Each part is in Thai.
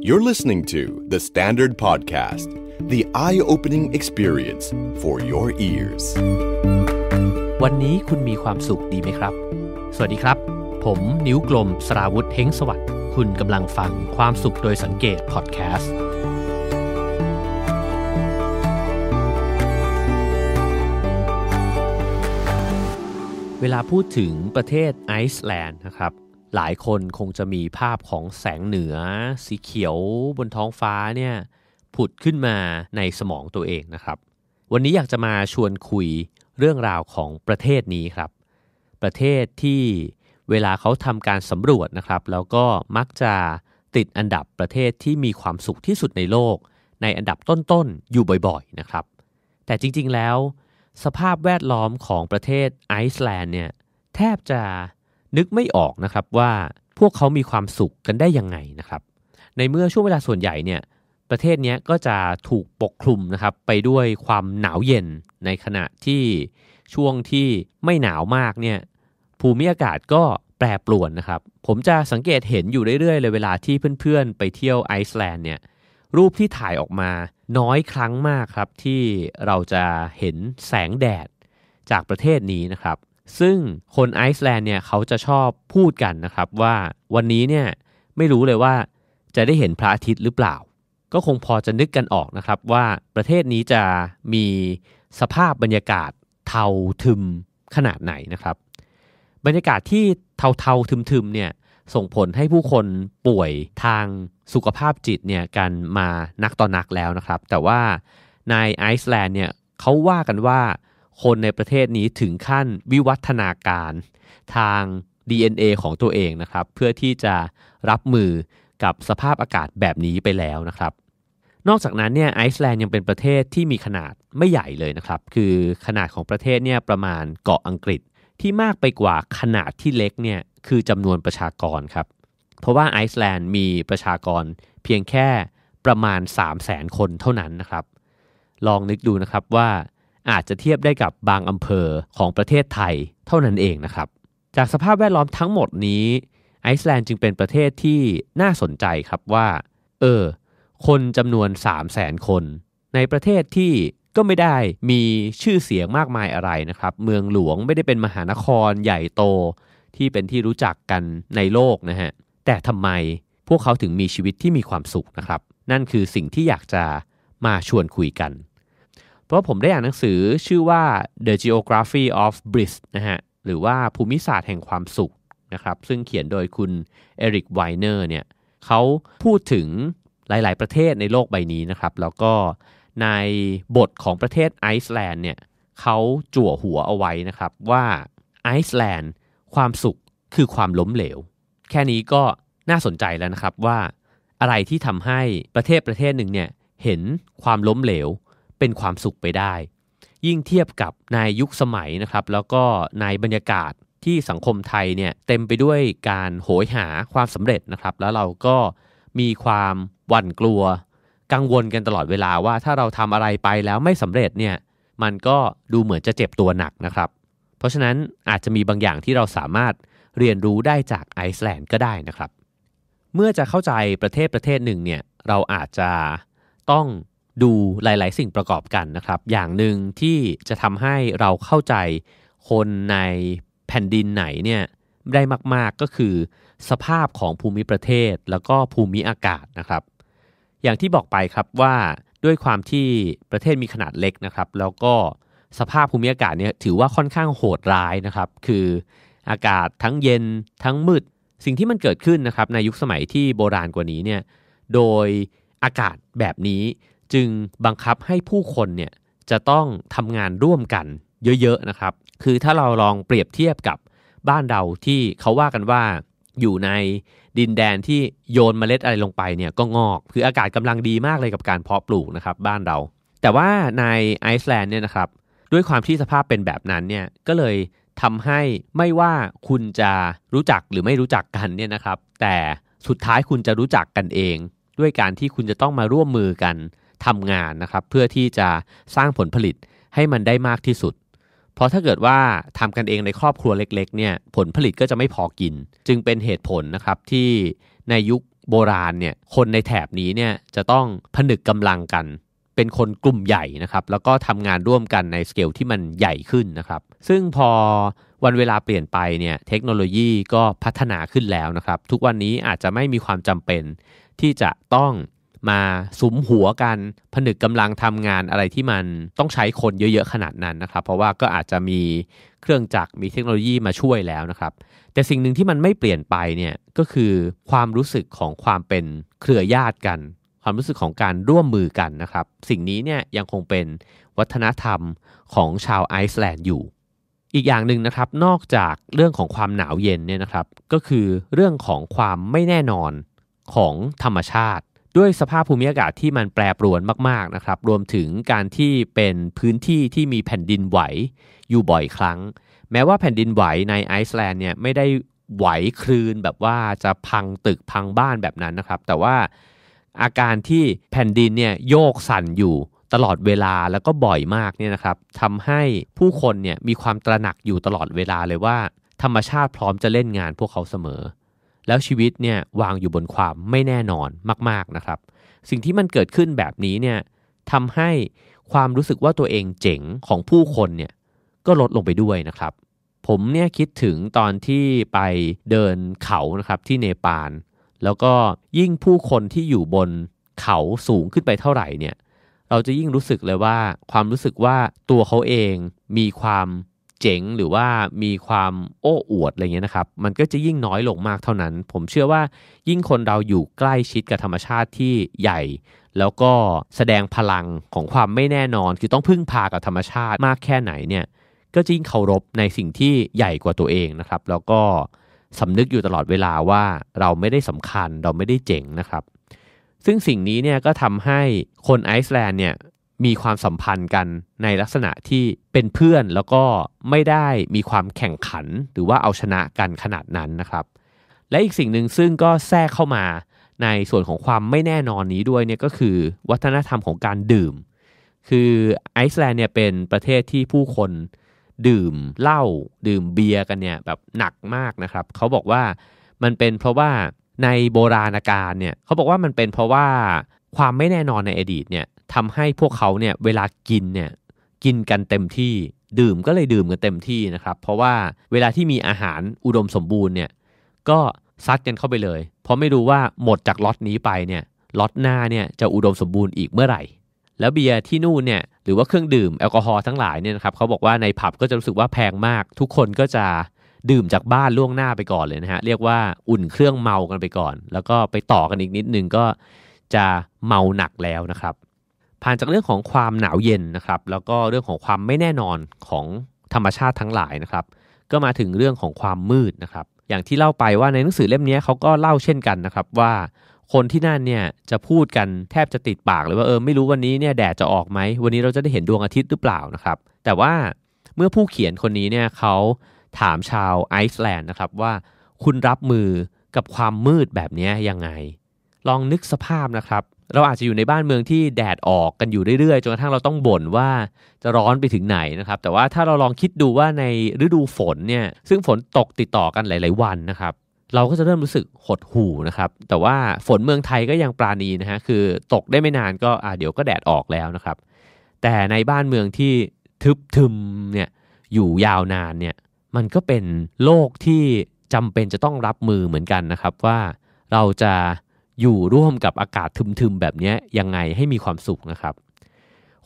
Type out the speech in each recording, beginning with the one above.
You're listening to The Standard Podcast, the eye-opening experience for your ears. วันนี้คุณมีความสุขดีไหมครับ สวัสดีครับ ผมนิ้วกลมสราวุธเฮงสวัสดิ์คุณกำลังฟังความสุขโดยสังเกตพอดแคสต์เวลาพูดถึงประเทศไอซ์แลนด์นะครับหลายคนคงจะมีภาพของแสงเหนือ สีเขียว บนท้องฟ้าเนี่ยผุดขึ้นมาในสมองตัวเองนะครับ วันนี้อยากจะมาชวนคุยเรื่องราวของประเทศนี้ครับ ประเทศที่เวลาเขาทำการสำรวจนะครับ แล้วก็มักจะติดอันดับประเทศที่มีความสุขที่สุดในโลก ในอันดับต้นๆ อยู่บ่อยๆนะครับ แต่จริงๆแล้ว สภาพแวดล้อมของประเทศไอซ์แลนด์เนี่ยแทบจะนึกไม่ออกนะครับว่าพวกเขามีความสุขกันได้ยังไงนะครับ ในเมื่อช่วงเวลาส่วนใหญ่เนี่ย ประเทศนี้ก็จะถูกปกคลุมนะครับไปด้วยความหนาวเย็นในขณะที่ช่วงที่ไม่หนาวมากเนี่ยภูมิอากาศก็แปรปรวนนะครับ ผมจะสังเกตเห็นอยู่เรื่อยๆเลยเวลาที่เพื่อนๆไปเที่ยวไอซ์แลนด์เนี่ยรูปที่ถ่ายออกมาน้อยครั้งมากครับที่เราจะเห็นแสงแดดจากประเทศนี้นะครับซึ่งคนไอซ์แลนด์เนี่ยเขาจะชอบพูดกันนะครับว่าวันนี้เนี่ยไม่รู้เลยว่าจะได้เห็นพระอาทิตย์หรือเปล่า ก็คงพอจะนึกกันออกนะครับ ว่าประเทศนี้จะมีสภาพบรรยากาศเทาทึมขนาดไหนนะครับ บรรยากาศที่เทาเทาทึมๆเนี่ยส่งผลให้ผู้คนป่วยทางสุขภาพจิตเนี่ยกันมานักต่อนนักแล้วนะครับ แต่ว่าในไอซ์แลนด์เนี่ยเขาว่ากันว่าคนในประเทศนี้ถึงขั้นวิวัฒนาการทาง DNA ของตัวเองนะครับ เพื่อที่จะรับมือกับสภาพอากาศแบบนี้ไปแล้วนะครับ นอกจากนั้นเนี่ยไอซ์แลนด์ยังเป็นประเทศที่มีขนาดไม่ใหญ่เลยนะครับคือขนาดของประเทศเนี่ยประมาณเกาะอังกฤษที่มากไปกว่าขนาดที่เล็กเนี่ยคือจำนวนประชากรครับ เพราะว่าไอซ์แลนด์มีประชากรเพียงแค่ประมาณ 3 0 0 0 0 0 คนเท่านั้นนะครับ ลองนึกดูนะครับว่าอาจจะเทียบได้กับบางอำเภอของประเทศไทยเท่านั้นเองนะครับ จากสภาพแวดล้อมทั้งหมดนี้ ไอซ์แลนด์จึงเป็นประเทศที่น่าสนใจครับว่าเออคนจำนวน3 0 0 0 0 0 คน ในประเทศที่ก็ไม่ได้มีชื่อเสียงมากมายอะไรนะครับเมืองหลวงไม่ได้เป็นมหานคร ใหญ่โต ที่เป็นที่รู้จักกันในโลกนะฮะแต่ทำไมพวกเขาถึงมีชีวิตที่มีความสุขนะครับนั่นคือสิ่งที่อยากจะมาชวนคุยกันเพราะผมได้อ่านหนังสือชื่อว่า The Geography of Bliss นะฮะ หรือว่าภูมิศาสตร์แห่งความสุขนะครับ ซึ่งเขียนโดยคุณเอริกไวเนอร์เนี่ยเขาพูดถึงหลายๆประเทศในโลกใบนี้นะครับ แล้วก็ในบทของประเทศไอซ์แลนด์เนี่ยเขาจั่วหัวเอาไว้นะครับว่าไอซ์แลนด์ความสุขคือความล้มเหลว แค่นี้ก็น่าสนใจแล้วนะครับว่าอะไรที่ทำให้ประเทศประเทศหนึ่งเนี่ยเห็นความล้มเหลวเป็นความสุขไปได้ ยิ่งเทียบกับในยุคสมัยนะครับ แล้วก็ในบรรยากาศที่สังคมไทยเนี่ยเต็มไปด้วยการโหยหาความสำเร็จนะครับ แล้วเราก็มีความหวั่นกลัว กังวลกันตลอดเวลาว่าถ้าเราทำอะไรไปแล้วไม่สำเร็จเนี่ยมันก็ดูเหมือนจะเจ็บตัวหนักนะครับ เพราะฉะนั้นอาจจะมีบางอย่างที่เราสามารถเรียนรู้ได้จากไอซ์แลนด์ก็ได้นะครับ เมื่อจะเข้าใจประเทศประเทศหนึ่งเนี่ยเราอาจจะต้องดูหลาย ๆ สิ่งประกอบกันนะครับ อย่างหนึ่งที่จะทำให้เราเข้าใจคนในแผ่นดินไหนเนี่ยได้มาก ๆ ก็คือ สภาพของภูมิประเทศแล้วก็ภูมิอากาศนะครับ อย่างที่บอกไปครับว่าด้วยความที่ประเทศมีขนาดเล็กนะครับ แล้วก็สภาพภูมิอากาศเนี่ยถือว่าค่อนข้างโหดร้ายนะครับ คืออากาศทั้งเย็นทั้งมืด สิ่งที่มันเกิดขึ้นนะครับ ในยุคสมัยที่โบราณกว่านี้เนี่ย โดยอากาศแบบนี้จึงบังคับให้ผู้คนเนี่ยจะต้องทำงานร่วมกันเยอะๆนะครับ คือถ้าเราลองเปรียบเทียบกับบ้านเราที่เขาว่ากันว่าอยู่ในดินแดนที่โยนเมล็ดอะไรลงไปเนี่ยก็งอก คืออากาศกำลังดีมากเลยกับการเพาะปลูกนะครับบ้านเรา แต่ว่าในไอซ์แลนด์เนี่ยนะครับด้วยความที่สภาพเป็นแบบนั้นเนี่ยก็เลยทำให้ไม่ว่าคุณจะรู้จักหรือไม่รู้จักกันเนี่ยนะครับแต่สุดท้ายคุณจะรู้จักกันเอง ด้วยการที่คุณจะต้องมาร่วมมือกันทำงานนะครับเพื่อที่จะสร้างผลผลิตให้มันได้มากที่สุดเพราะถ้าเกิดว่าทำกันเองในครอบครัวเล็กๆเนี่ยผลผลิตก็จะไม่พอกิน จึงเป็นเหตุผลนะครับที่ในยุคโบราณเนี่ยคนในแถบนี้เนี่ยจะต้องผนึกกำลังกันเป็นคนกลุ่มใหญ่นะครับแล้วก็ทำงานร่วมกันในสเกลที่มันใหญ่ขึ้นนะครับ ซึ่งพอวันเวลาเปลี่ยนไปเนี่ยเทคโนโลยีก็พัฒนาขึ้นแล้วนะครับ ทุกวันนี้อาจจะไม่มีความจำเป็น ที่จะต้องมาสุมหัวกันผนึกกำลังทำงานอะไรที่มันต้องใช้คนเยอะ ๆ ขนาดนั้นนะครับ เพราะว่าก็อาจจะมีเครื่องจักรมีเทคโนโลยีมาช่วยแล้วนะครับ แต่สิ่งหนึ่งที่มันไม่เปลี่ยนไปเนี่ยก็คือความรู้สึกของความเป็นเครือญาติกัน ความรู้สึกของการร่วมมือกันนะครับ สิ่งนี้เนี่ยยังคงเป็นวัฒนธรรมของชาวไอซ์แลนด์อยู่ อีกอย่างหนึ่งนะครับ นอกจากเรื่องของความหนาวเย็นเนี่ยนะครับ ก็คือเรื่องของความไม่แน่นอนของธรรมชาติด้วยสภาพภูมิอากาศที่มันแปรปรวนมากๆนะครับ รวมถึงการที่เป็นพื้นที่ที่มีแผ่นดินไหวอยู่บ่อยครั้ง แม้ว่าแผ่นดินไหวในไอซ์แลนด์เนี่ยไม่ได้ไหวคลื่นแบบว่าจะพังตึกพังบ้านแบบนั้นนะครับ แต่ว่าอาการที่แผ่นดินเนี่ยโยกสั่นอยู่ตลอดเวลาแล้วก็บ่อยมากเนี่ยนะครับทำให้ผู้คนเนี่ยมีความตระหนักอยู่ตลอดเวลาเลยว่าธรรมชาติพร้อมจะเล่นงานพวกเขาเสมอแล้วชีวิตเนี่ยวางอยู่บนความไม่แน่นอนมาก ๆนะครับ สิ่งที่มันเกิดขึ้นแบบนี้เนี่ยทำให้ความรู้สึกว่าตัวเองเจ๋งของผู้คนเนี่ยก็ลดลงไปด้วยนะครับ ผมเนี่ยคิดถึงตอนที่ไปเดินเขานะครับที่เนปาลแล้วก็ยิ่งผู้คนที่อยู่บนเขาสูงขึ้นไปเท่าไหร่เนี่ยเราจะยิ่งรู้สึกเลยว่า ความรู้สึกว่าตัวเขาเองมีความเจ๋ง หรือว่ามีความโอ้อวดอะไรเงี้ยนะครับมันก็จะยิ่งน้อยลงมากเท่านั้น ผมเชื่อว่ายิ่งคนเราอยู่ใกล้ชิดกับธรรมชาติที่ใหญ่ แล้วก็แสดงพลังของความไม่แน่นอนคือต้องพึ่งพากับธรรมชาติมากแค่ไหนเนี่ยก็จะยิ่งเคารพในสิ่งที่ใหญ่กว่าตัวเองนะครับแล้วก็สำนึกอยู่ตลอดเวลาว่าเราไม่ได้สำคัญเราไม่ได้เจ๋งนะครับซึ่งสิ่งนี้เนี่ยก็ทำให้คนไอซ์แลนด์เนี่ยมีความสัมพันธ์กันในลักษณะที่เป็นเพื่อนแล้วก็ไม่ได้มีความแข่งขันหรือว่าเอาชนะกันขนาดนั้นนะครับ และอีกสิ่งหนึ่งซึ่งก็แทรกเข้ามาในส่วนของความไม่แน่นอนนี้ด้วยเนี่ยก็คือวัฒนธรรมของการดื่ม คือไอซ์แลนด์เนี่ยเป็นประเทศที่ผู้คนดื่มเหล้าดื่มเบียร์กันเนี่ยแบบหนักมากนะครับ เขาบอกว่ามันเป็นเพราะว่าในโบราณกาลเนี่ยเขาบอกว่ามันเป็นเพราะว่าความไม่แน่นอนในอดีตเนี่ยทำให้พวกเขาเนี่ยเวลากินเนี่ยกินกันเต็มที่ ดื่มก็เลยดื่มกันเต็มที่นะครับ เพราะว่าเวลาที่มีอาหารอุดมสมบูรณ์เนี่ยก็ซัดกันเข้าไปเลยเพราะไม่รู้ว่าหมดจากล็อตนี้ไปเนี่ยล็อตหน้าเนี่ยจะอุดมสมบูรณ์อีกเมื่อไหร่ แล้วเบียร์ที่นู่นเนี่ยหรือว่าเครื่องดื่มแอลกอฮอล์ทั้งหลายเนี่ยนะครับ เขาบอกว่าในผับก็จะรู้สึกว่าแพงมากทุกคนก็จะดื่มจากบ้านล่วงหน้าไปก่อนเลยนะฮะเรียกว่าอุ่นเครื่องเมากันไปก่อน แล้วก็ไปต่อกันอีกนิดนึงก็จะเมาหนักแล้วนะครับผ่านจากเรื่องของความหนาวเย็นนะครับ แล้วก็เรื่องของความไม่แน่นอนของธรรมชาติทั้งหลายนะครับ ก็มาถึงเรื่องของความมืดนะครับ อย่างที่เล่าไปว่าในหนังสือเล่มนี้เขาก็เล่าเช่นกันนะครับ ว่าคนที่นั่นเนี่ยจะพูดกันแทบจะติดปากเลยว่าเออไม่รู้วันนี้เนี่ยแดดจะออกไหมวันนี้เราจะได้เห็นดวงอาทิตย์หรือเปล่านะครับ แต่ว่าเมื่อผู้เขียนคนนี้เนี่ยเขาถามชาวไอซ์แลนด์นะครับว่าคุณรับมือกับความมืดแบบนี้ยังไงลองนึกสภาพนะครับเราอาจจะอยู่ในบ้านเมืองที่แดดออกกันอยู่เรื่อยๆจนกระทั่งเราต้องบ่นว่าจะร้อนไปถึงไหนนะครับ แต่ว่าถ้าเราลองคิดดูว่าในฤดูฝนเนี่ย ซึ่งฝนตกติดต่อกันหลาย ๆ วันนะครับ เราก็จะเริ่มรู้สึกหดหู่นะครับ แต่ว่าฝนเมืองไทยก็ยังปราณีนะฮะคือตกได้ไม่นานก็อ่าเดี๋ยวก็แดดออกแล้วนะครับ แต่ในบ้านเมืองที่ทึบทึมเนี่ยอยู่ยาวนานเนี่ยมันก็เป็นโลกที่จำเป็นจะต้องรับมือเหมือนกันนะครับ ว่าเราจะอยู่ร่วมกับอากาศทึมๆ แบบนี้ยังไงให้มีความสุขนะครับ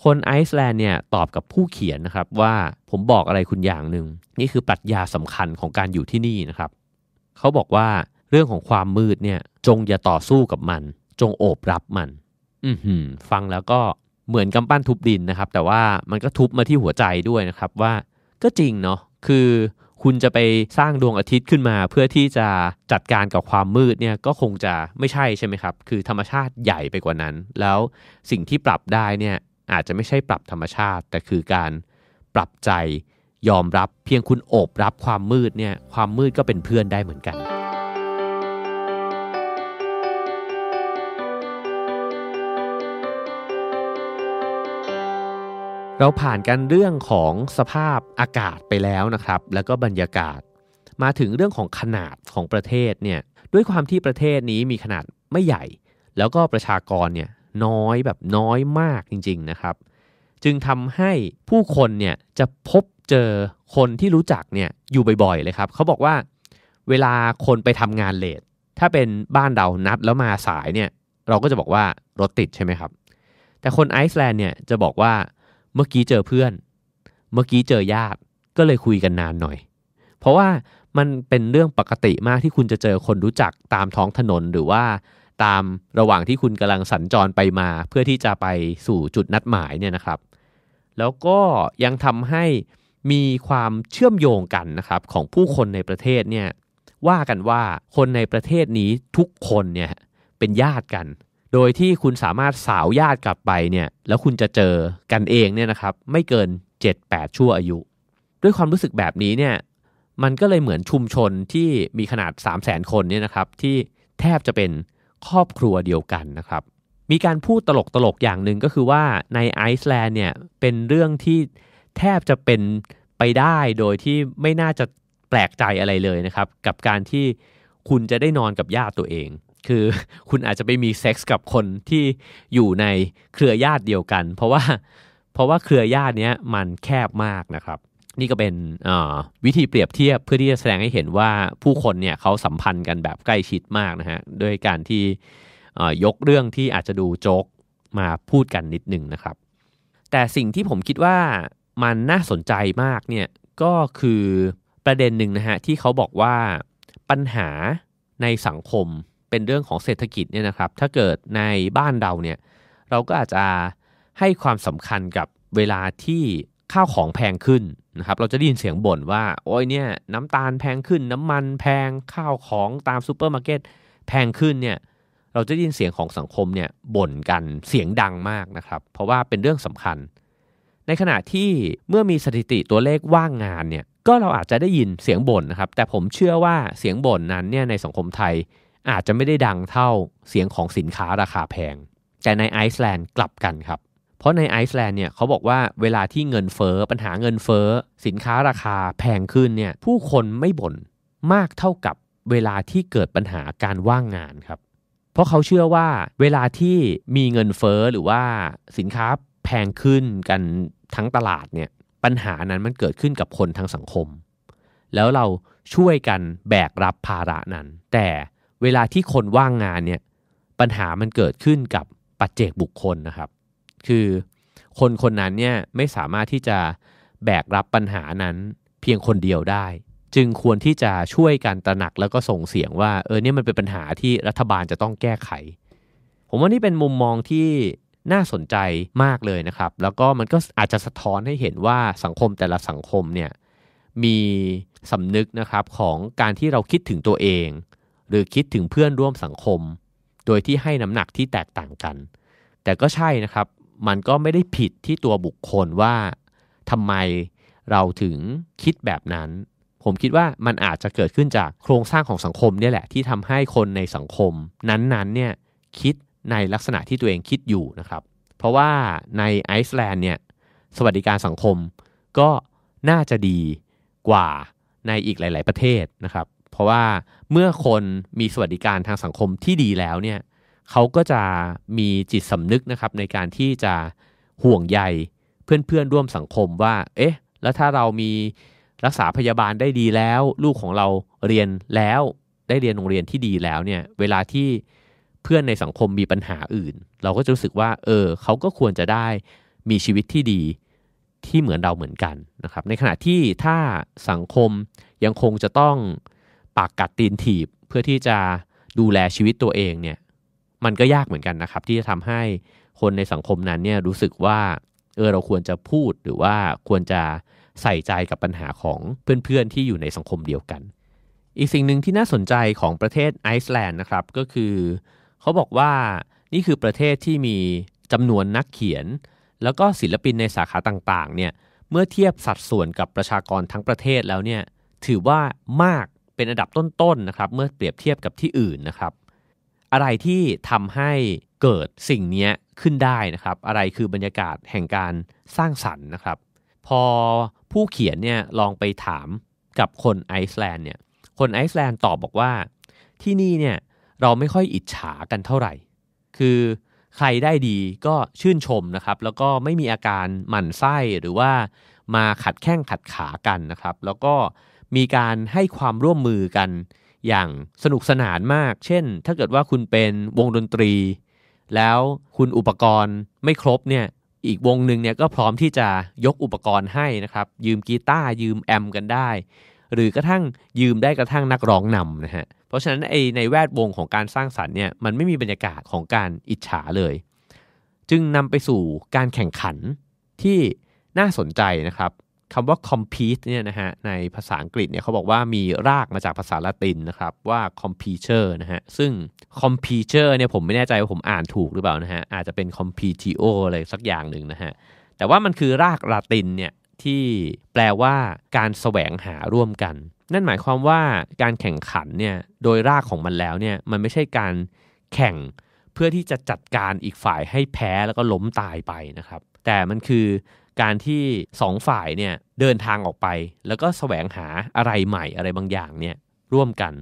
คนไอซ์แลนด์เนี่ยตอบกับผู้เขียนนะครับ ว่าผมบอกอะไรคุณอย่างหนึ่งนี่คือปรัชญาสำคัญของการอยู่ที่นี่นะครับเขาบอกว่าเรื่องของความมืดเนี่ย จงอย่าต่อสู้กับมัน จงโอบรับมัน อืมฟังแล้วก็เหมือนกำปั้นทุบดินนะครับ แต่ว่ามันก็ทุบมาที่หัวใจด้วยนะครับ ว่า ก็จริงเนาะคือคุณจะไปสร้างดวงอาทิตย์ขึ้นมา เพื่อที่จะจัดการกับความมืดเนี่ยก็คงจะไม่ใช่ใช่ไหมครับคือธรรมชาติใหญ่ไปกว่านั้น แล้วสิ่งที่ปรับได้เนี่ยอาจจะไม่ใช่ปรับธรรมชาติแต่คือการปรับใจยอมรับ เพียงคุณโอบรับความมืดเนี่ยความมืดก็เป็นเพื่อนได้เหมือนกันเราผ่านกันเรื่องของสภาพอากาศไปแล้วนะครับ แล้วก็บรรยากาศ มาถึงเรื่องของขนาดของประเทศเนี่ย ด้วยความที่ประเทศนี้มีขนาดไม่ใหญ่ แล้วก็ประชากรเนี่ยน้อยแบบน้อยมากจริง ๆนะครับ จึงทำให้ผู้คนเนี่ยจะพบเจอคนที่รู้จักเนี่ยอยู่บ่อย ๆเลยครับ เขาบอกว่า เวลาคนไปทำงานเลทถ้าเป็นบ้านเรานัดแล้วมาสายเนี่ย เราก็จะบอกว่ารถติดใช่ไหมครับ แต่คนไอซ์แลนด์เนี่ยจะบอกว่าเมื่อกี้เจอเพื่อน เมื่อกี้เจอญาติก็เลยคุยกันนานหน่อย เพราะว่ามันเป็นเรื่องปกติมากที่คุณจะเจอคนรู้จักตามท้องถนน หรือว่าตามระหว่างที่คุณกำลังสัญจรไปมา เพื่อที่จะไปสู่จุดนัดหมายเนี่ยนะครับ แล้วก็ยังทำให้มีความเชื่อมโยงกันนะครับของผู้คนในประเทศเนี่ยว่ากันว่าคนในประเทศนี้ทุกคนเนี่ยเป็นญาติกันโดยที่คุณสามารถสาวญาติกลับไปเนี่ยแล้วคุณจะเจอกันเองเนี่ยนะครับไม่เกิน 7-8 ชั่วอายุ ด้วยความรู้สึกแบบนี้เนี่ยมันก็เลยเหมือนชุมชนที่มีขนาด 3 0 0 0 0นคนเนี่ยนะครับที่แทบจะเป็นครอบครัวเดียวกันนะครับมีการพูดตลกตลกอย่างหนึ่งก็คือว่าในไอซ์แลนด์เนี่ยเป็นเรื่องที่แทบจะเป็นไปได้โดยที่ไม่น่าจะแปลกใจอะไรเลยนะครับกับการที่คุณจะได้นอนกับญาติตัวเองคือคุณอาจจะไปมีเซ็กส์กับคนที่อยู่ในเครือญาติเดียวกัน เพราะว่าเพราะว่าเครือญาติเนี้ยมันแคบมากนะครับ นี่ก็เป็นวิธีเปรียบเทียบ เพื่อที่จะแสดงให้เห็นว่าผู้คนเนี่ยเขาสัมพันธ์กันแบบใกล้ชิดมากนะฮะด้วยการที่ยกเรื่องที่อาจจะดูโจ๊กมาพูดกันนิดนึงนะครับ แต่สิ่งที่ผมคิดว่ามันน่าสนใจมากเนี่ยก็คือประเด็นหนึ่งนะฮะที่เขาบอกว่าปัญหาในสังคมเป็นเรื่องของเศรษฐกิจเนี่ยนะครับ ถ้าเกิดในบ้านเราเนี่ย เราก็อาจจะให้ความสำคัญกับเวลาที่ข้าวของแพงขึ้นนะครับ เราจะได้ยินเสียงบ่นว่าโอ้ยเนี่ย น้ำตาลแพงขึ้น น้ำมันแพง ข้าวของตามซูเปอร์มาร์เก็ตแพงขึ้นเนี่ย เราจะได้ยินเสียงของสังคมเนี่ยบ่นกันเสียงดังมากนะครับ เพราะว่าเป็นเรื่องสำคัญ ในขณะที่เมื่อมีสถิติตัวเลขว่างงานเนี่ย ก็เราอาจจะได้ยินเสียงบ่นนะครับ แต่ผมเชื่อว่าเสียงบ่นนั้นเนี่ยในสังคมไทยอาจจะไม่ได้ดังเท่าเสียงของสินค้าราคาแพง แต่ในไอซ์แลนด์กลับกันครับ เพราะในไอซ์แลนด์เนี่ยเขาบอกว่าเวลาที่เงินเฟอ้อปัญหาเงินเฟอ้อสินค้าราคาแพงขึ้นเนี่ยผู้คนไม่บน่นมากเท่ากับเวลาที่เกิดปัญหาการว่างงานครับ เพราะเขาเชื่อว่าเวลาที่มีเงินเฟอ้อหรือว่าสินค้าแพงขึ้นกันทั้งตลาดเนี่ยปัญหานั้นมันเกิดขึ้นกับคนทั้งสังคม แล้วเราช่วยกันแบกรับภาระนั้น แต่เวลาที่คนว่างงานเนี่ย ปัญหามันเกิดขึ้นกับปัจเจกบุคคลนะครับ คือคนคนนั้นเนี่ยไม่สามารถที่จะแบกรับปัญหานั้นเพียงคนเดียวได้ จึงควรที่จะช่วยกันตระหนักแล้วก็ส่งเสียงว่า เออเนี่ยมันเป็นปัญหาที่รัฐบาลจะต้องแก้ไข ผมว่านี่เป็นมุมมองที่น่าสนใจมากเลยนะครับ แล้วก็มันก็อาจจะสะท้อนให้เห็นว่าสังคมแต่ละสังคมเนี่ยมีสำนึกนะครับของการที่เราคิดถึงตัวเองหรือคิดถึงเพื่อนร่วมสังคม โดยที่ให้น้ำหนักที่แตกต่างกัน แต่ก็ใช่นะครับมันก็ไม่ได้ผิดที่ตัวบุคคลว่าทำไมเราถึงคิดแบบนั้น ผมคิดว่ามันอาจจะเกิดขึ้นจากโครงสร้างของสังคมเนี่ยแหละ ที่ทำให้คนในสังคม นั้นๆเนี่ยคิดในลักษณะที่ตัวเองคิดอยู่นะครับ เพราะว่าในไอซ์แลนด์เนี่ยสวัสดิการสังคมก็น่าจะดีกว่าในอีกหลาย ๆ ประเทศนะครับเพราะว่าเมื่อคนมีสวัสดิการทางสังคมที่ดีแล้วเนี่ยเขาก็จะมีจิตสำนึกนะครับในการที่จะห่วงใยเพื่อนเพื่อนร่วมสังคมว่า เอ๊ะ แล้วถ้าเรามีรักษาพยาบาลได้ดีแล้ว ลูกของเราเรียนแล้วได้เรียนโรงเรียนที่ดีแล้วเนี่ย เวลาที่เพื่อนในสังคมมีปัญหาอื่น เราก็จะรู้สึกว่า เออเขาก็ควรจะได้มีชีวิตที่ดีที่เหมือนเราเหมือนกันนะครับ ในขณะที่ถ้าสังคมยังคงจะต้องปากกัดตีนถีบเพื่อที่จะดูแลชีวิตตัวเองเนี่ยมันก็ยากเหมือนกันนะครับที่จะทำให้คนในสังคมนั้นเนี่ยรู้สึกว่าเออเราควรจะพูดหรือว่าควรจะใส่ใจกับปัญหาของเพื่อนๆ ที่อยู่ในสังคมเดียวกัน อีกสิ่งหนึ่งที่น่าสนใจของประเทศไอซ์แลนด์นะครับก็คือเขาบอกว่านี่คือประเทศที่มีจำนวนนักเขียน แล้วก็ศิลปินในสาขาต่างๆเนี่ยเมื่อเทียบสัดส่วนกับประชากรทั้งประเทศแล้วเนี่ยถือว่ามากเป็นอันดับต้นๆ นะครับ เมื่อเปรียบเทียบกับที่อื่นนะครับ อะไรที่ทำให้เกิดสิ่งนี้ขึ้นได้นะครับ อะไรคือบรรยากาศแห่งการสร้างสรรค์นะครับ พอผู้เขียนเนี่ยลองไปถามกับคนไอซ์แลนด์เนี่ย คนไอซ์แลนด์ตอบบอกว่าที่นี่เนี่ยเราไม่ค่อยอิจฉากันเท่าไหร่ คือใครได้ดีก็ชื่นชมนะครับ แล้วก็ไม่มีอาการหมั่นไส้หรือว่ามาขัดแข้งขัดขากันนะครับ แล้วก็มีการให้ความร่วมมือกันอย่างสนุกสนานมาก เช่น ถ้าเกิดว่าคุณเป็นวงดนตรี แล้วคุณอุปกรณ์ไม่ครบเนี่ย อีกวงหนึ่งเนี่ยก็พร้อมที่จะยกอุปกรณ์ให้นะครับ ยืมกีตาร์ยืมแอมกันได้ หรือกระทั่งยืมได้กระทั่งนักร้องนำนะฮะ เพราะฉะนั้นไอในแวดวงของการสร้างสรรค์เนี่ย มันไม่มีบรรยากาศของการอิจฉาเลย จึงนำไปสู่การแข่งขันที่น่าสนใจนะครับคำว่า compete เนี่ยนะฮะในภาษาอังกฤษเนี่ยเขาบอกว่ามีรากมาจากภาษาละตินนะครับว่า competer นะฮะซึ่ง competer เนี่ยผมไม่แน่ใจว่าผมอ่านถูกหรือเปล่านะฮะอาจจะเป็น competio อะไรสักอย่างหนึ่งนะฮะแต่ว่ามันคือรากละตินเนี่ยที่แปลว่าการแสวงหาร่วมกัน นั่นหมายความว่าการแข่งขันเนี่ยโดยรากของมันแล้วเนี่ยมันไม่ใช่การแข่งเพื่อที่จะจัดการอีกฝ่ายให้แพ้แล้วก็ล้มตายไปนะครับแต่มันคือการที่สองฝ่ายเนี่ยเดินทางออกไป แล้วก็สแสวงหาอะไรใหม่อะไรบางอย่างเนี่ยร่วมกัน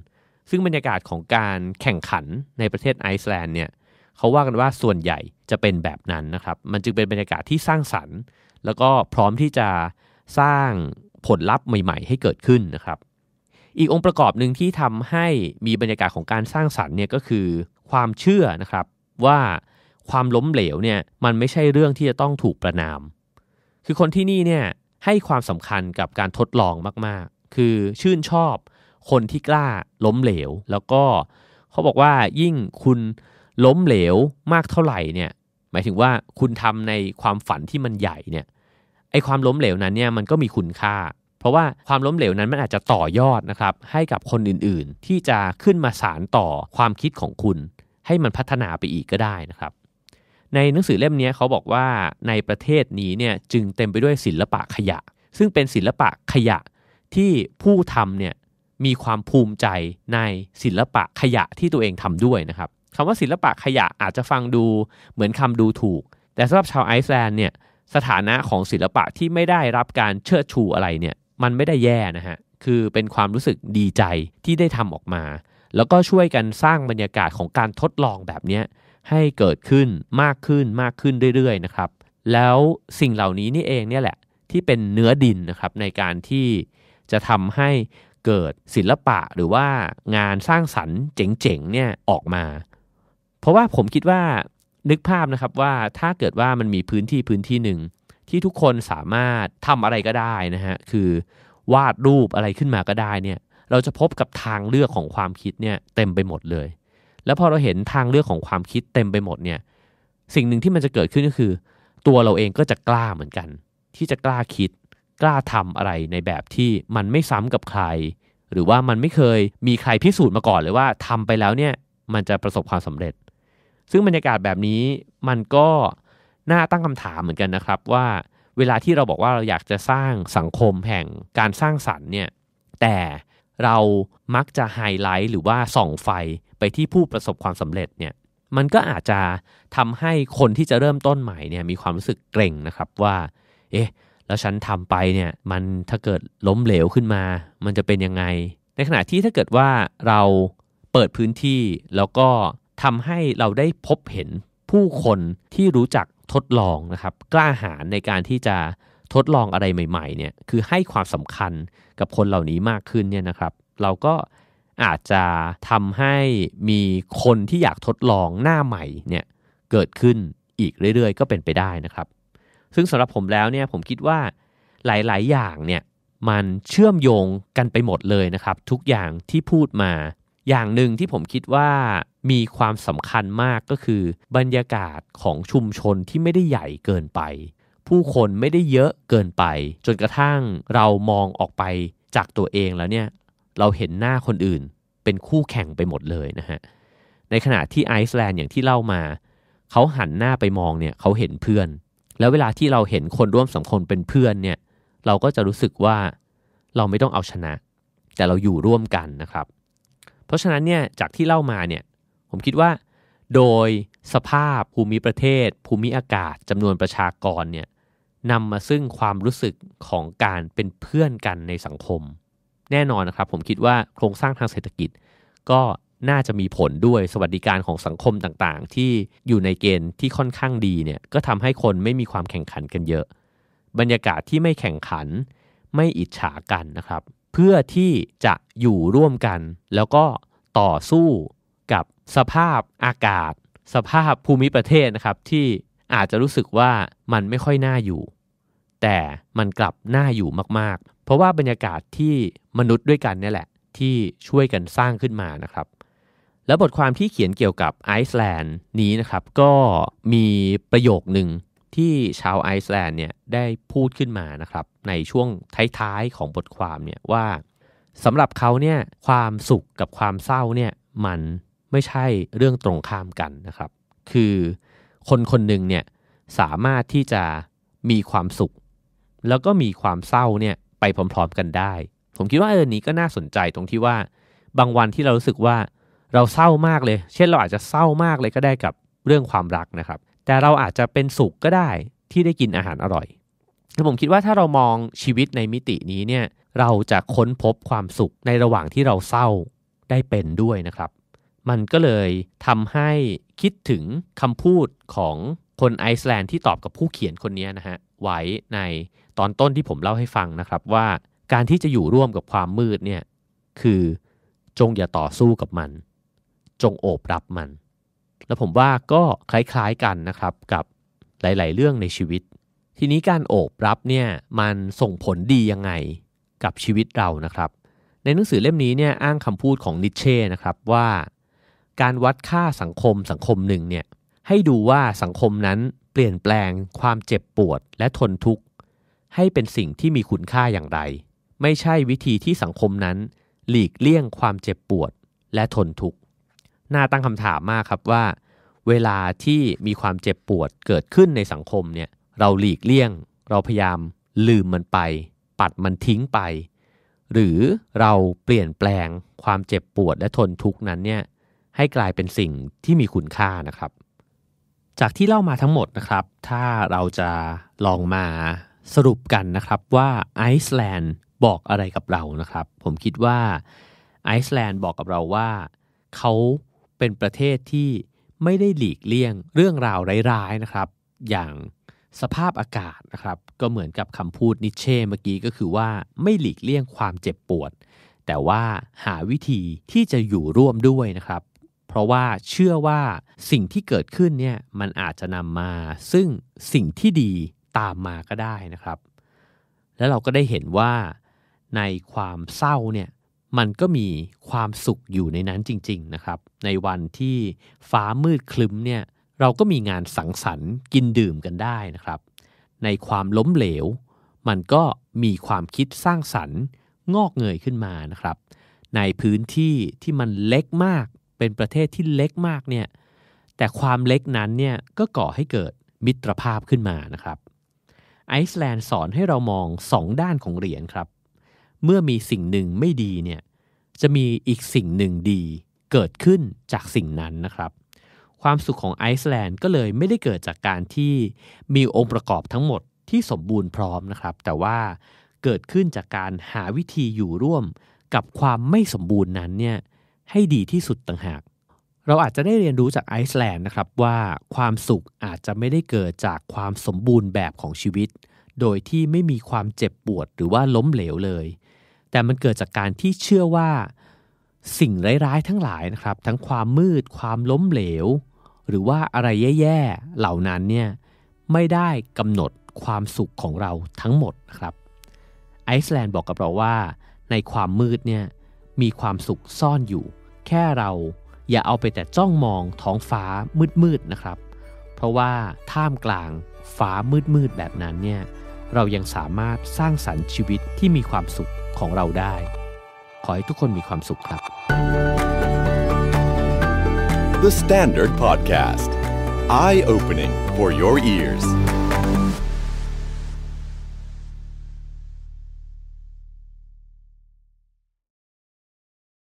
ซึ่งบรรยากาศของการแข่งขันในประเทศไอซ์แลนด์เนี่ยเขาว่ากันว่าส่วนใหญ่จะเป็นแบบนั้นนะครับ มันจึงเป็นบรรยากาศที่สร้างสรรค์ แล้วก็พร้อมที่จะสร้างผลลัพธ์ใหม่ ๆ ให้เกิดขึ้นนะครับอีกองค์ประกอบหนึ่งที่ทำให้มีบรรยากาศของการสร้างสรรค์เนี่ยก็คือความเชื่อนะครับว่าความล้มเหลวเนี่ยมันไม่ใช่เรื่องที่จะต้องถูกประนามคือคนที่นี่เนี่ยให้ความสำคัญกับการทดลองมากๆ คือชื่นชอบคนที่กล้าล้มเหลวแล้วก็ เขาบอกว่ายิ่งคุณล้มเหลวมากเท่าไหร่เนี่ย หมายถึงว่าคุณทำในความฝันที่มันใหญ่เนี่ยไอความล้มเหลวนั้นเนี่ยมันก็มีคุณค่า เพราะว่าความล้มเหลวนั้นมันอาจจะต่อยอดนะครับ ให้กับคนอื่นๆที่จะขึ้นมาสารต่อความคิดของคุณ ให้มันพัฒนาไปอีกก็ได้นะครับในหนังสือเล่มนี้เขาบอกว่าในประเทศนี้เนี่ยจึงเต็มไปด้วยศิลปะขยะ ซึ่งเป็นศิลปะขยะที่ผู้ทำเนี่ยมีความภูมิใจในศิลปะขยะที่ตัวเองทำด้วยนะครับคำว่าศิลปะขยะอาจจะฟังดูเหมือนคำดูถูกแต่สำหรับชาวไอซ์แลนด์เนี่ยสถานะของศิลปะที่ไม่ได้รับการเชิดชูอะไรเนี่ยมันไม่ได้แย่นะฮะคือเป็นความรู้สึกดีใจที่ได้ทำออกมา แล้วก็ช่วยกันสร้างบรรยากาศของการทดลองแบบนี้ให้เกิดขึ้นมากขึ้นมากขึ้นเรื่อยๆนะครับแล้วสิ่งเหล่านี้นี่เองเนี่ยแหละ ที่เป็นเนื้อดินนะครับในการที่ จะทำให้เกิดศิลปะหรือว่างานสร้างสรรค์เจ๋งๆเนี่ยออกมา เพราะว่าผมคิดว่านึกภาพนะครับว่าถ้าเกิดว่ามันมีพื้นที่พื้นที่หนึ่ง ที่ทุกคนสามารถทำอะไรก็ได้นะฮะคือวาดรูปอะไรขึ้นมาก็ได้เนี่ยเราจะพบกับทางเลือกของความคิดเนี่ยเต็มไปหมดเลยแล้วพอเราเห็นทางเลือกของความคิดเต็มไปหมดเนี่ย สิ่งหนึ่งที่มันจะเกิดขึ้นก็คือ ตัวเราเองก็จะกล้าเหมือนกัน ที่จะกล้าคิด กล้าทำอะไรในแบบที่มันไม่ซ้ำกับใคร หรือว่ามันไม่เคยมีใครพิสูจน์มาก่อนเลยว่าทำไปแล้วเนี่ยมันจะประสบความสำเร็จ ซึ่งบรรยากาศแบบนี้มันก็ น่าตั้งคำถามเหมือนกันนะครับว่าเวลาที่เราบอกว่าเราอยากจะสร้างสังคมแห่งการสร้างสรรค์เนี่ยแต่เรามักจะไฮไลท์หรือว่าส่องไฟไปที่ผู้ประสบความสำเร็จเนี่ยมันก็อาจจะทำให้คนที่จะเริ่มต้นใหม่เนี่ยมีความรู้สึกเกรงนะครับว่า เอ๊ะแล้วฉันทำไปเนี่ยมันถ้าเกิดล้มเหลวขึ้นมา มันจะเป็นยังไงในขณะที่ถ้าเกิดว่าเราเปิดพื้นที่แล้วก็ทำให้เราได้พบเห็นผู้คนที่รู้จักทดลองนะครับ กล้าหาญในการที่จะทดลองอะไรใหม่ ๆ เนี่ยคือให้ความสำคัญกับคนเหล่านี้มากขึ้นเนี่ยนะครับ เราก็อาจจะทำให้มีคนที่อยากทดลองหน้าใหม่เนี่ยเกิดขึ้นอีกเรื่อยๆ ก็เป็นไปได้นะครับ ซึ่งสำหรับผมแล้วเนี่ยผมคิดว่าหลาย ๆ อย่างเนี่ยมันเชื่อมโยงกันไปหมดเลยนะครับ ทุกอย่างที่พูดมาอย่างหนึ่งที่ผมคิดว่ามีความสำคัญมากก็คือ บรรยากาศของชุมชนที่ไม่ได้ใหญ่เกินไป ผู้คนไม่ได้เยอะเกินไป จนกระทั่งเรามองออกไปจากตัวเองแล้วเนี่ยเราเห็นหน้าคนอื่นเป็นคู่แข่งไปหมดเลยนะฮะ ในขณะที่ไอซ์แลนด์อย่างที่เล่ามา เขาหันหน้าไปมองเนี่ยเขาเห็นเพื่อน แล้วเวลาที่เราเห็นคนร่วมสังคมเป็นเพื่อนเนี่ยเราก็จะรู้สึกว่าเราไม่ต้องเอาชนะ แต่เราอยู่ร่วมกันนะครับ เพราะฉะนั้นเนี่ยจากที่เล่ามาเนี่ยผมคิดว่า โดยสภาพภูมิประเทศ ภูมิอากาศจำนวนประชากรเนี่ยนำมาซึ่งความรู้สึกของการเป็นเพื่อนกันในสังคมแน่นอนนะครับผมคิดว่าโครงสร้างทางเศรษฐกิจ ก็น่าจะมีผลด้วยสวัสดิการของสังคมต่างๆ ที่อยู่ในเกณฑ์ที่ค่อนข้างดีเนี่ยก็ทำให้คนไม่มีความแข่งขันกันเยอะ บรรยากาศที่ไม่แข่งขันไม่อิจฉากันนะครับเพื่อที่จะอยู่ร่วมกัน แล้วก็ต่อสู้กับสภาพอากาศ สภาพภูมิประเทศนะครับที่อาจจะรู้สึกว่ามันไม่ค่อยน่าอยู่แต่มันกลับน่าอยู่มาก ๆ เพราะว่าบรรยากาศที่มนุษย์ด้วยกันนี่แหละที่ช่วยกันสร้างขึ้นมานะครับ แล้วบทความที่เขียนเกี่ยวกับไอซ์แลนด์นี้นะครับก็มีประโยคหนึ่งที่ชาวไอซ์แลนด์เนี่ยได้พูดขึ้นมานะครับในช่วงท้าย ๆ ของบทความเนี่ยว่าสำหรับเขาเนี่ยความสุขกับความเศร้าเนี่ยมันไม่ใช่เรื่องตรงข้ามกันนะครับ คือคนคนหนึ่งเนี่ยสามารถที่จะมีความสุขแล้วก็มีความเศร้าเนี่ยไปพร้อม ๆ กันได้ ผมคิดว่าเออ นี้ก็น่าสนใจตรงที่ว่า บางวันที่เรารู้สึกว่าเราเศร้ามากเลย เช่นเราอาจจะเศร้ามากเลยก็ได้กับเรื่องความรักนะครับ แต่เราอาจจะเป็นสุขก็ได้ที่ได้กินอาหารอร่อยผมคิดว่าถ้าเรามองชีวิตในมิตินี้เนี่ย เราจะค้นพบความสุขในระหว่างที่เราเศร้าได้เป็นด้วยนะครับ มันก็เลยทำให้คิดถึงคำพูดของคนไอซ์แลนด์ที่ตอบกับผู้เขียนคนนี้นะฮะ ไว้ในตอนต้นที่ผมเล่าให้ฟังนะครับว่าการที่จะอยู่ร่วมกับความมืดเนี่ยคือจงอย่าต่อสู้กับมัน จงโอบรับมัน แล้วผมว่าก็คล้ายๆกันนะครับกับหลาย ๆ เรื่องในชีวิต ทีนี้การโอบรับเนี่ยมันส่งผลดียังไงกับชีวิตเรานะครับ ในหนังสือเล่มนี้เนี่ยอ้างคำพูดของนิเช่นะครับว่าการวัดค่าสังคมสังคมหนึ่งเนี่ยให้ดูว่าสังคมนั้นเปลี่ยนแปลงความเจ็บปวดและทนทุกข์ให้เป็นสิ่งที่มีคุณค่าอย่างไร ไม่ใช่วิธีที่สังคมนั้น หลีกเลี่ยงความเจ็บปวดและทนทุกข์น่าตั้งคำถามมากครับว่า เวลาที่มีความเจ็บปวดเกิดขึ้นในสังคมเนี่ยเราหลีกเลี่ยง เราพยายามลืมมันไป ปัดมันทิ้งไป หรือเราเปลี่ยนแปลงความเจ็บปวดและทนทุกข์นั้นเนี่ยให้กลายเป็นสิ่งที่มีคุณค่านะครับ จากที่เล่ามาทั้งหมดนะครับ ถ้าเราจะลองมาสรุปกันนะครับว่าไอซ์แลนด์บอกอะไรกับเรานะครับผมคิดว่าไอซ์แลนด์บอกกับเราว่าเขาเป็นประเทศที่ไม่ได้หลีกเลี่ยงเรื่องราวร้ายๆนะครับ อย่างสภาพอากาศนะครับก็เหมือนกับคำพูดนิเช่เมื่อกี้ก็คือว่าไม่หลีกเลี่ยงความเจ็บปวด แต่ว่าหาวิธีที่จะอยู่ร่วมด้วยนะครับ เพราะว่าเชื่อว่าสิ่งที่เกิดขึ้นเนี่ยมันอาจจะนำมาซึ่งสิ่งที่ดีตามมาก็ได้นะครับ แล้วเราก็ได้เห็นว่าในความเศร้าเนี่ย มันก็มีความสุขอยู่ในนั้นจริง ๆนะครับ ในวันที่ฟ้ามืดคลึ้มเนี่ย เราก็มีงานสังสรรค์กินดื่มกันได้นะครับ ในความล้มเหลว มันก็มีความคิดสร้างสรรค์งอกเงยขึ้นมานะครับ ในพื้นที่ที่มันเล็กมาก เป็นประเทศที่เล็กมากเนี่ย แต่ความเล็กนั้นเนี่ย ก็ก่อให้เกิดมิตรภาพขึ้นมานะครับไอซ์แลนด์สอนให้เรามองสองด้านของเหรียญครับ เมื่อมีสิ่งหนึ่งไม่ดีเนี่ย จะมีอีกสิ่งหนึ่งดี เกิดขึ้นจากสิ่งนั้นนะครับ ความสุขของไอซ์แลนด์ก็เลยไม่ได้เกิดจากการที่มีองค์ประกอบทั้งหมดที่สมบูรณ์พร้อมนะครับ แต่ว่าเกิดขึ้นจากการหาวิธีอยู่ร่วมกับความไม่สมบูรณ์นั้นเนี่ยให้ดีที่สุดต่างหากเราอาจจะได้เรียนรู้จากไอซ์แลนด์นะครับว่าความสุขอาจจะไม่ได้เกิดจากความสมบูรณ์แบบของชีวิต โดยที่ไม่มีความเจ็บปวดหรือว่าล้มเหลวเลย แต่มันเกิดจากการที่เชื่อว่า สิ่งร้ายๆทั้งหลายนะครับทั้งความมืด ความล้มเหลว หรือว่าอะไรแย่ๆ เหล่านั้นเนี่ยไม่ได้กำหนดความสุขของเราทั้งหมดนะครับไอซ์แลนด์บอกกับเราว่า ในความมืดเนี่ยมีความสุขซ่อนอยู่ แค่เราอย่าเอาไปแต่จ้องมองท้องฟ้ามืดๆนะครับ เพราะว่าท่ามกลางฟ้ามืดๆแบบนั้นเนี่ยเรายังสามารถสร้างสรรค์ชีวิตที่มีความสุขของเราได้ ขอให้ทุกคนมีความสุขครับ The Standard Podcast Eye Opening for Your Ears